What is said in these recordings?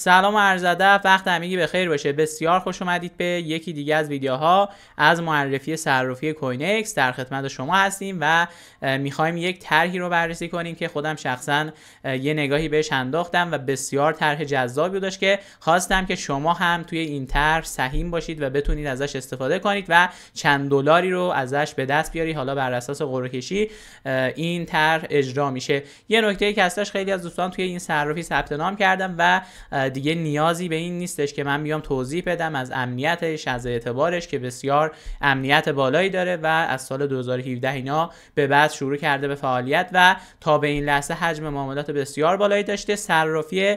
سلام عرض وقت همگی به خیر باشه بسیار خوش اومدید به یکی دیگه از ویدیوها از معرفی صرافی کوینکس در خدمت شما هستیم و میخوایم یک طرحی رو بررسی کنیم که خودم شخصا یه نگاهی بهش انداختم و بسیار طرح جذابی داشت که خواستم که شما هم توی این طرح سهیم باشید و بتونید ازش استفاده کنید و چند دلاری رو ازش به دست بیاری حالا بر اساس این طرح اجرا میشه یه نکته که که خیلی از دوستان توی این صرافی ثبت نام کردم و دیگه نیازی به این نیستش که من بیام توضیح بدم از امنیتش از اعتبارش که بسیار امنیت بالایی داره و از سال 2017 اینا به بعد شروع کرده به فعالیت و تا به این لحظه حجم معاملات بسیار بالایی داشته صرافی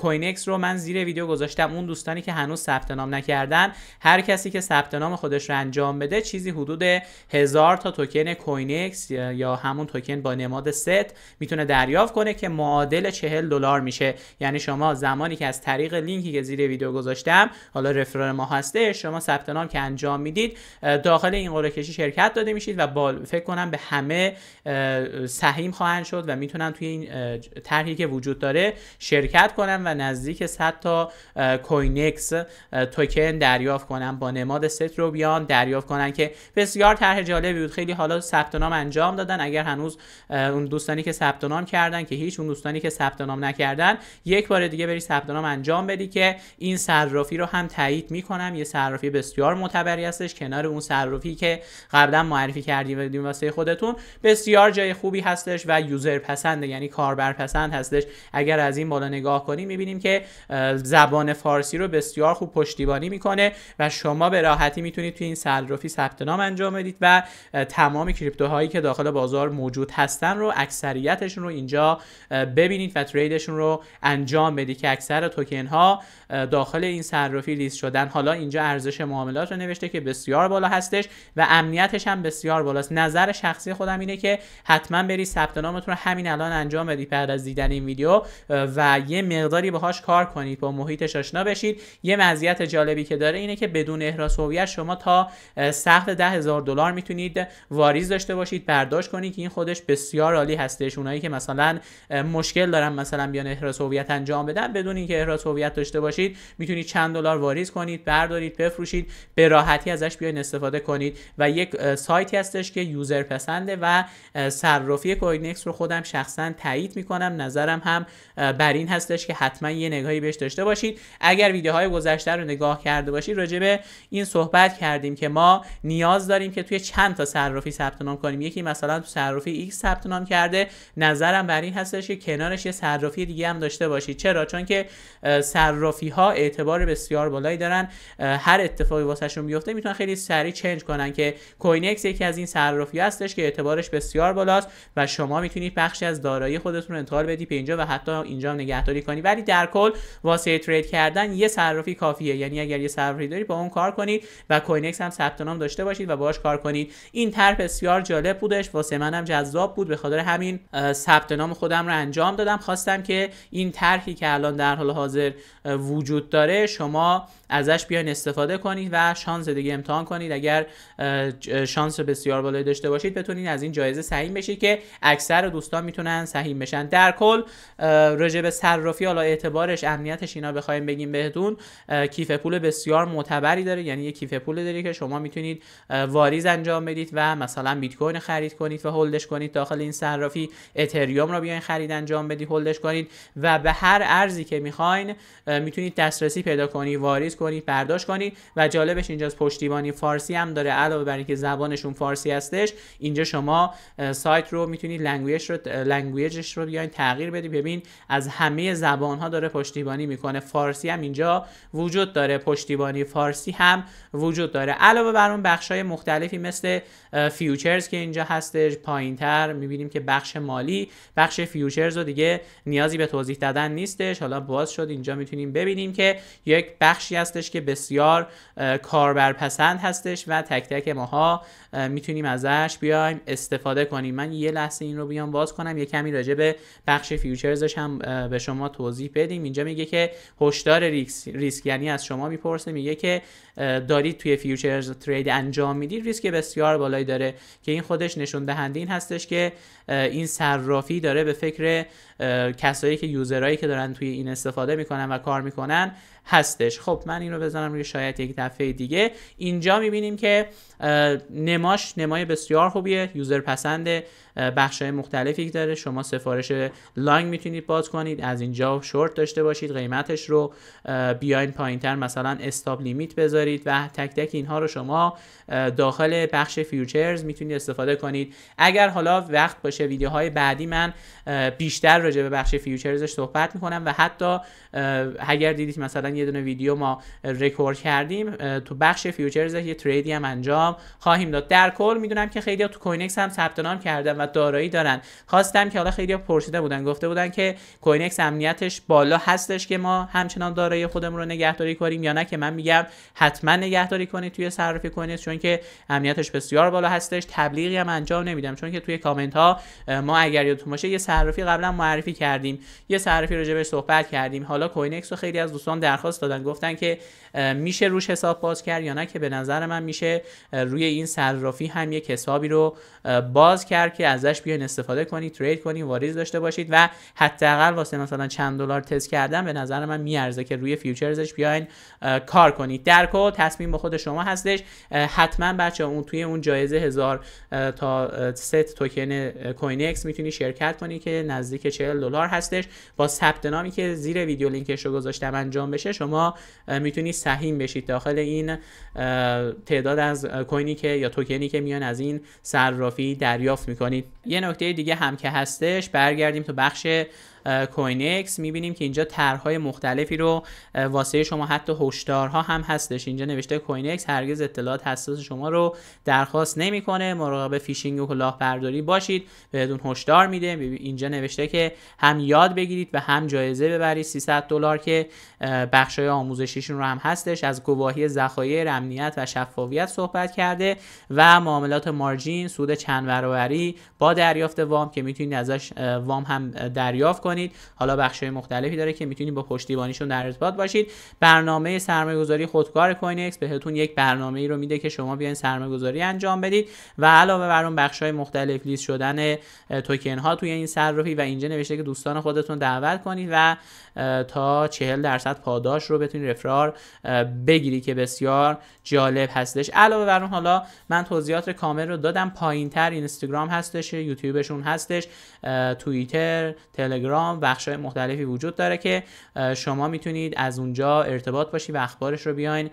کوینکس رو من زیر ویدیو گذاشتم اون دوستانی که هنوز ثبت نام نکردن هر کسی که ثبت نام خودش رو انجام بده چیزی حدود هزار تا توکن کوینکس یا همون توکن با نماد ست میتونه دریافت کنه که معادل 40 دلار میشه یعنی شما زمانی که از طریق لینکی که زیر ویدیو گذاشتم حالا رفرال ما هسته شما ثبت نام که انجام میدید داخل این قرعه شرکت داده میشید و بال فکر کنم به همه سهیم خواهند شد و میتونن توی این طرحی که وجود داره شرکت کنن و نزدیک 100 تا کوینکس توکن دریافت کنن با نماد ست رو بیان دریافت کنن که بسیار طرح جالبی بود خیلی حالا ثبت نام انجام دادن اگر هنوز اون دوستانی که ثبت نام کردن که هیچ اون دوستانی که ثبت نام نکردن یک بار دیگه بری ثبت انجام بدی که این صرافی رو هم تایید میکنم یه صرافی بسیار معتبری هستش کنار اون صرافی که قبلا معرفی کردیم بدیم واسه خودتون بسیار جای خوبی هستش و یوزر پسند یعنی کاربر پسند هستش اگر از این بالا نگاه کنیم میبینیم که زبان فارسی رو بسیار خوب پشتیبانی میکنه و شما به راحتی میتونید توی این صرافی ثبت نام انجام بدید و تمام کریپتوهایی که داخل بازار موجود هستن رو اکثریتشون رو اینجا ببینید و تریدشون رو انجام بدید که اکثر توکن ها داخل این صرافی لیست شدن حالا اینجا ارزش معاملات رو نوشته که بسیار بالا هستش و امنیتش هم بسیار بالاست نظر شخصی خودم اینه که حتما بری ثبت نامتون رو همین الان انجام بدی بعد از دیدن این ویدیو و یه مقداری باهاش کار کنید با محیطش آشنا بشید یه مزیت جالبی که داره اینه که بدون احراز هویت شما تا سقف ده هزار دلار میتونید واریز داشته باشید برداشت کنید که این خودش بسیار عالی هستش اونایی که مثلا مشکل دارن مثلا بیان احراز هویت انجام بدن بدون اینکه احراز هویت داشته باشید میتونید چند دلار واریز کنید بردارید بفروشید به راحتی ازش بیاین استفاده کنید و یک سایتی هستش که یوزر پسنده و صرافی کوینکس رو خودم شخصا تایید میکنم نظرم هم بر این هستش که حتما یه نگاهی بهش داشته باشید اگر ویدیوهای گذشته رو نگاه کرده باشید راجع به این صحبت کردیم که ما نیاز داریم که توی چند تا صرافی ثبت نام کنیم یکی مثلا تو صرافی ایکس ثبت نام کرده نظرم بر این هستش که کنارش یه صرافی دیگه هم داشته باشید چرا چون که صرافی ها اعتبار بسیار بالایی دارن هر اتفاقی واسهشون بیفته میتونن خیلی سریع چنج کنن که کوینکس یکی از این صرافی هستش که اعتبارش بسیار بالاست و شما میتونید بخشی از دارایی خودتون رو انتقال بدی به اینجا و حتی اینجا نگهداری کنی ولی در کل واسه ترید کردن یه صرافی کافیه یعنی اگر یه صرافی داری با اون کار کنید و کوینکس هم ثبت نام داشته باشید و باهاش کار کنید این طرح بسیار جالب بودش واسه منم جذاب بود به خاطر همین ثبت نام خودم رو انجام دادم خواستم که این طرحی که الان در حال حاضر وجود داره شما ازش بیاین استفاده کنید و شانس دیگه امتحان کنید اگر شانس بسیار بالایی داشته باشید بتونید از این جایزه سهیم بشید که اکثر دوستان میتونن سهیم بشن در کل رجب به صرافی حالا اعتبارش امنیتش اینا بخوایم بگیم بهتون کیف پول بسیار معتبری داره یعنی یه کیف پول داری که شما میتونید واریز انجام بدید و مثلا بیت کوین خرید کنید و هولدش کنید داخل این صرافی اتریوم رو بیاین خرید انجام بدید هولدش کنید و به هر ارزی که میخواین میتونید دسترسی پیدا کنی واریز کنید برداشت کنید و جالبش اینجا پشتیبانی فارسی هم داره علاوه بر اینکه زبانشون فارسی هستش اینجا شما سایت رو میتونید لنگویج رو لنگویجش رو بیاین تغییر بدید ببین از همه زبان ها داره پشتیبانی میکنه فارسی هم اینجا وجود داره پشتیبانی فارسی هم وجود داره علاوه بر اون بخش های مختلفی مثل فیوچرز که اینجا هستش پایین تر میبینیم که بخش مالی بخش فیوچرز رو دیگه نیازی به توضیح دادن نیستش حالا باز باز شد اینجا میتونیم ببینیم که یک بخشی هستش که بسیار کاربرپسند هستش و تک تک ماها میتونیم ازش بیایم استفاده کنیم من یه لحظه این رو بیام باز کنم یه کمی راجع به بخش فیوچرزش هم به شما توضیح بدیم اینجا میگه که هشدار ریسک, یعنی از شما میپرسه میگه که دارید توی فیوچرز ترید انجام میدید ریسک بسیار بالایی داره که این خودش نشون دهنده این هستش که این صرافی داره به فکر کسایی که یوزرایی که دارن توی این استفاده استفاده میکنن و کار میکنن هستش خب من این رو بزنم روی شاید یک دفعه دیگه اینجا میبینیم که نماش نمای بسیار خوبیه یوزر پسنده بخش های مختلفی داره شما سفارش لانگ میتونید باز کنید از اینجا شورت داشته باشید قیمتش رو بیاین تر مثلا استاب لیمیت بذارید و تک تک اینها رو شما داخل بخش فیوچرز میتونید استفاده کنید اگر حالا وقت باشه ویدیوهای بعدی من بیشتر راجع به بخش فیوچرزش صحبت میکنم و حتی اگر دیدید مثلا یه دونه ویدیو ما رکورد کردیم تو بخش فیوچرز یه تریدی هم انجام خواهیم داد در کل میدونم که خیلی تو کوینکس هم ثبت نام و دارایی دارن خواستم که حالا خیلی پرسیده بودن گفته بودن که کوینکس امنیتش بالا هستش که ما همچنان دارایی خودمون رو نگهداری کنیم یا نه که من میگم حتما نگهداری کنید توی صرافی کوینکس چون که امنیتش بسیار بالا هستش تبلیغی هم انجام نمیدم چون که توی کامنت ها ما اگر یادتون باشه یه صرافی قبلا معرفی کردیم یه صرافی بهش صحبت کردیم حالا کوینکس رو خیلی از دوستان درخواست دادن گفتن که میشه روش حساب باز کرد یا نه که به نظر من میشه روی این صرافی هم یک حسابی رو باز کرد که ازش بیاین استفاده کنید ترید کنید واریز داشته باشید و حداقل واسه مثلا چند دلار تست کردن به نظر من میارزه که روی فیوچرزش بیاین کار کنید در کل تصمیم به خود شما هستش حتما بچه اون توی اون جایزه هزار تا ست توکن کوینکس میتونی شرکت کنی که نزدیک 40 دلار هستش با ثبت نامی که زیر ویدیو لینکش رو گذاشتم انجام بشه شما میتونی سهیم بشید داخل این تعداد از کوینی که یا توکنی که میان از این صرافی دریافت میکنید یه نکته دیگه هم که هستش برگردیم تو بخش کوین میبینیم که اینجا طرحهای مختلفی رو واسه شما حتی هشدارها هم هستش اینجا نوشته کوین هرگز اطلاعات حساس شما رو درخواست نمیکنه مراقب فیشینگ و برداری باشید بهتون هشدار میده اینجا نوشته که هم یاد بگیرید و هم جایزه ببرید 300 دلار که بخشای آموزشیشون رو هم هستش از گواهی ذخایر امنیت و شفافیت صحبت کرده و معاملات مارجین سود چند برابری با دریافت وام که میتونید ازش وام هم دریافت کنید حالا بخش های مختلفی داره که میتونید با پشتیبانیشون در ارتباط باشید برنامه گذاری خودکار کوینکس بهتون یک برنامه ای رو میده که شما بیاین گذاری انجام بدید و علاوه بر اون های مختلف لیست شدن توکن ها توی این صرافی و اینجا نوشته که دوستان خودتون دعوت کنید و تا 40 درصد پاداش رو بتونید رفرار بگیری که بسیار جالب هستش علاوه بر اون حالا من توضیحات رو کامل رو دادم پایینتر اینستاگرام هستش یوتیوبشون هستش توییتر تلگرام تلگرام بخش مختلفی وجود داره که شما میتونید از اونجا ارتباط باشید و اخبارش رو بیاین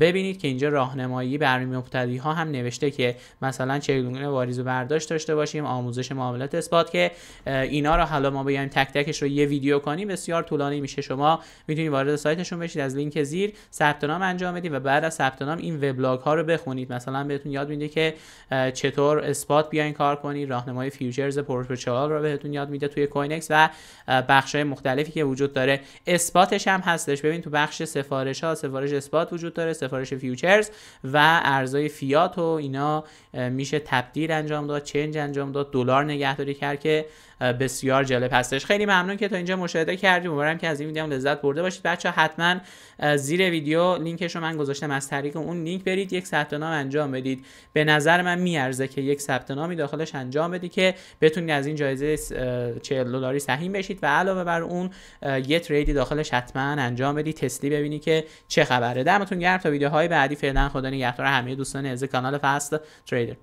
ببینید که اینجا راهنمایی برای مبتدی ها هم نوشته که مثلا چگونه واریز و برداشت داشته باشیم آموزش معاملات اثبات که اینا رو حالا ما بیایم تک تکش رو یه ویدیو کنیم بسیار طولانی میشه شما میتونید وارد سایتشون بشید از لینک زیر ثبت نام انجام بدید و بعد از ثبت نام این وبلاگ ها رو بخونید مثلا بهتون یاد میده که چطور اثبات بیاین کار کنید راهنمای فیوچرز پورتفولیو رو بهتون یاد میده توی کوینکس و بخش های مختلفی که وجود داره اثباتش هم هستش ببین تو بخش سفارش ها سفارش اثبات وجود داره سفارش فیوچرز و ارزای فیات و اینا میشه تبدیل انجام داد چنج انجام داد دلار نگهداری کرد که بسیار جالب هستش خیلی ممنون که تا اینجا مشاهده کردیم امیدوارم که از این ویدیو لذت برده باشید بچه حتما زیر ویدیو لینکش رو من گذاشتم از طریق اون لینک برید یک ثبت نام انجام بدید به نظر من میارزه که یک ثبت نامی داخلش انجام بدی که بتونید از این جایزه 40 دلاری سهیم بشید و علاوه بر اون یه تریدی داخلش حتما انجام بدید تسلی ببینی که چه خبره دمتون گرم تا ویدیوهای بعدی فعلا خدا نگهدار همه دوستان از کانال فست تریدر